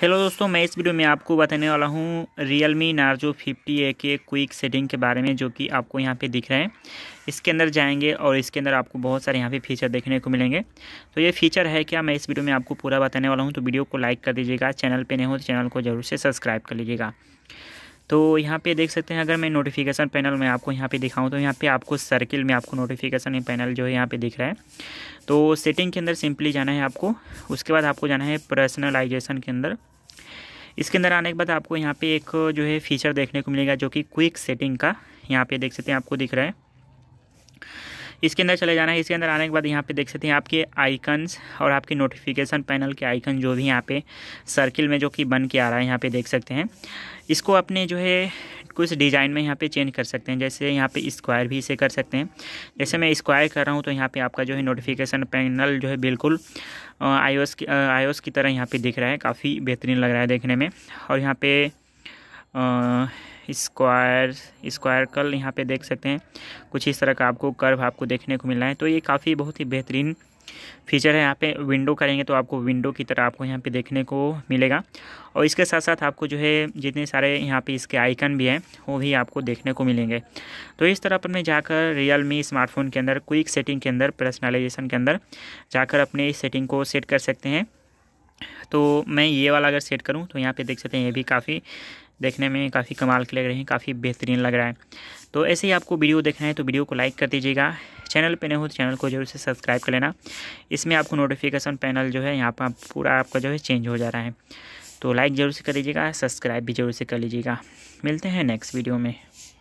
hello दोस्तों मैं इस वीडियो में आपको बताने वाला हूँ Realme Narzo fifty A के क्विक सेटिंग के बारे में जो कि आपको यहाँ पे दिख रहे हैं इसके अंदर जाएंगे और इसके अंदर आपको बहुत सारे यहाँ पे फीचर देखने को मिलेंगे तो ये फीचर है क्या मैं इस वीडियो में आपको पूरा बताने वाला हूँ तो वीडियो को लाइक कर दीजिएगा चैनल पर नहीं हो तो चैनल को जरूर से सब्सक्राइब कर लीजिएगा तो यहाँ पे देख सकते हैं अगर मैं नोटिफिकेशन पैनल में आपको यहाँ पे दिखाऊँ तो यहाँ पे आपको सर्किल में आपको नोटिफिकेशन पैनल जो है यहाँ पे दिख रहा है तो सेटिंग के अंदर सिंपली जाना है आपको उसके बाद आपको जाना है पर्सनलाइजेशन के अंदर इसके अंदर आने के बाद आपको यहाँ पे एक जो है फीचर देखने को मिलेगा जो कि क्विक सेटिंग का यहाँ पे देख सकते हैं आपको दिख रहा है इसके अंदर चले जाना है इसके अंदर आने के बाद यहाँ पे देख सकते हैं आपके आइकन्स और आपके नोटिफिकेशन पैनल के आइकन जो भी यहाँ पे सर्किल में जो कि बन के आ रहा है यहाँ पे देख सकते हैं इसको अपने जो है कुछ डिज़ाइन में यहाँ पे चेंज कर सकते हैं जैसे यहाँ पे स्क्वायर भी इसे कर सकते हैं जैसे मैं स्क्वायर कर रहा हूँ तो यहाँ पे आपका जो है नोटिफिकेशन पैनल जो है बिल्कुल आईओएस की आईओएस की तरह यहाँ पे दिख रहा है काफ़ी बेहतरीन लग रहा है देखने में और यहाँ पे स्क्वायर स्क्वायर कल यहाँ पे देख सकते हैं कुछ इस तरह का आपको कर्व आपको देखने को मिल रहा है तो ये काफ़ी बहुत ही बेहतरीन फीचर है यहाँ पे विंडो करेंगे तो आपको विंडो की तरह आपको यहाँ पे देखने को मिलेगा और इसके साथ साथ आपको जो है जितने सारे यहाँ पे इसके आइकन भी हैं वो भी आपको देखने को मिलेंगे तो इस तरह अपने जाकर रियल मी स्मार्टफोन के अंदर क्विक सेटिंग के अंदर पर्सनलाइजेशन के अंदर जाकर अपने इस सेटिंग को सेट कर सकते हैं तो मैं ये वाला अगर सेट करूँ तो यहाँ पर देख सकते हैं ये भी काफ़ी देखने में काफ़ी कमाल के लग रहे हैं काफ़ी बेहतरीन लग रहा है तो ऐसे ही आपको वीडियो देखना है तो वीडियो को लाइक कर दीजिएगा चैनल पे नहीं हो तो चैनल को जरूर से सब्सक्राइब कर लेना इसमें आपको नोटिफिकेशन पैनल जो है यहाँ पर पूरा आपका जो है चेंज हो जा रहा है तो लाइक ज़रूर से कर दीजिएगा सब्सक्राइब भी ज़रूर से कर लीजिएगा मिलते हैं नेक्स्ट वीडियो में